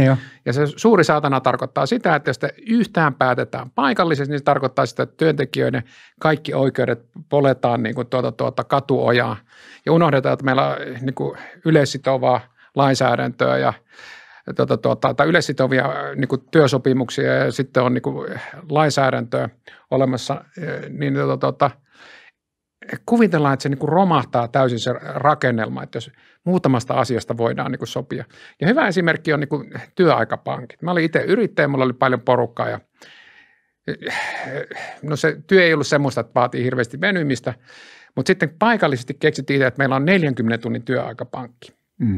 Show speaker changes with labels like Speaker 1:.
Speaker 1: Niin Joo.
Speaker 2: Ja se suuri saatana tarkoittaa sitä, että jos sitä yhtään päätetään paikallisesti, niin se tarkoittaa sitä, että työntekijöiden kaikki oikeudet poletaan niin kuin tuota, tuota katuojaa. Ja unohdetaan, että meillä on niin kuin yleissitovaa lainsäädäntöä ja tuota, tuota, tai yleissitovia niin kuin työsopimuksia ja sitten on niin kuin lainsäädäntöä olemassa, eh, niin tuota, tuota, kuvitellaan, että se niin romahtaa täysin se rakennelma, että jos muutamasta asiasta voidaan niin sopia. Ja hyvä esimerkki on niin työaikapankit. Mä olin itse yrittäjä, mulla oli paljon porukkaa ja no se työ ei ollut semmoista, että vaatii hirveästi venymistä, mutta sitten paikallisesti keksittiin, että meillä on 40 tunnin työaikapankki.
Speaker 3: Mm.